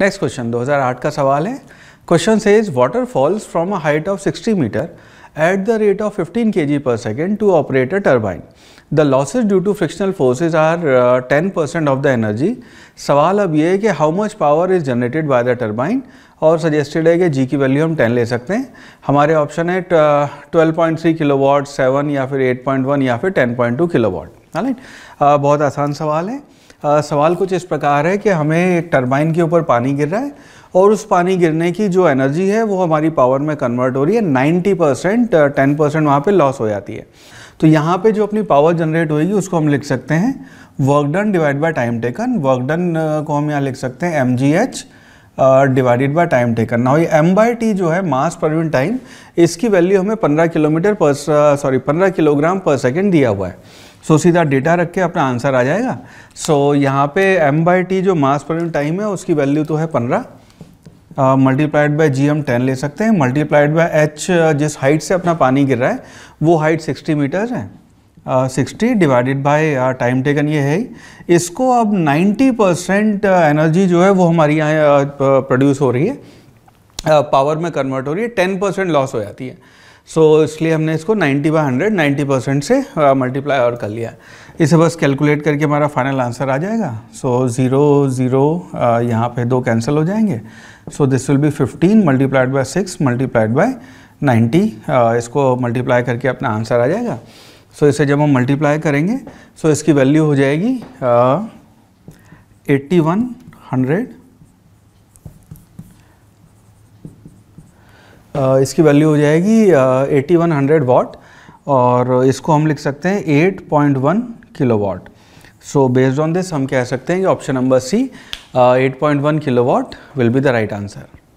next question 2008 का सवाल है क्वेश्चन से is water falls from a height of 60 metre at the rate of 15 के जी पर second to operate a turbine the losses due to frictional forces are ten percent of the energy सवाल अब ये है कि how much power is generated by the turbine और suggested है कि जी की वैल्यू हम टेन ले सकते हैं हमारे ऑप्शन है point three kilo watt seven या फिर एट पॉइंट वन या फिर ten point two kilo kilowatt right बहुत आसान सवाल है आ, सवाल कुछ इस प्रकार है कि हमें एक टर्बाइन के ऊपर पानी गिर रहा है और उस पानी गिरने की जो एनर्जी है वो हमारी पावर में कन्वर्ट हो रही है 90 परसेंट टेन परसेंट वहाँ पर लॉस हो जाती है तो यहाँ पे जो अपनी पावर जनरेट होगी उसको हम लिख सकते हैं work done divide by time taken work done को हम यहाँ लिख सकते हैं M G H divided by time taken ना ये एम बाई टी जो है मास पर यूनिट टाइम इसकी वैल्यू हमें 15 किलोमीटर पर सॉरी 15 किलोग्राम पर सेकेंड दिया हुआ है सो so, सीधा डेटा रख के अपना आंसर आ जाएगा सो so, यहाँ पे एम बाई टी जो मास पर टाइम है उसकी वैल्यू तो है पंद्रह मल्टीप्लाइड बाय जी हम टेन ले सकते हैं मल्टीप्लाइड बाय एच जिस हाइट से अपना पानी गिर रहा है वो हाइट सिक्सटी मीटर्स है sixty divided by time taken ये है इसको अब नाइन्टी परसेंट एनर्जी जो है वो हमारे यहाँ प्रोड्यूस हो रही है पावर uh, में कन्वर्ट हो रही है टेन परसेंट लॉस हो जाती है सो so, इसलिए हमने इसको 90 बाय 100 90 परसेंट से मल्टीप्लाई और कर लिया इसे बस कैलकुलेट करके हमारा फाइनल आंसर आ जाएगा सो ज़ीरो ज़ीरो यहाँ पे दो कैंसिल हो जाएंगे so this will be 15 multiplied by 6 multiplied by 90 इसको मल्टीप्लाई करके अपना आंसर आ जाएगा सो so, इसे जब हम मल्टीप्लाई करेंगे सो so इसकी वैल्यू हो जाएगी एट्टी वन हंड्रेड इसकी वैल्यू हो जाएगी एटी वन हंड्रेड वाट और इसको हम लिख सकते हैं eight point one kilo watt so based on this हम कह सकते हैं कि option number C eight point one kilo watt will be the right answer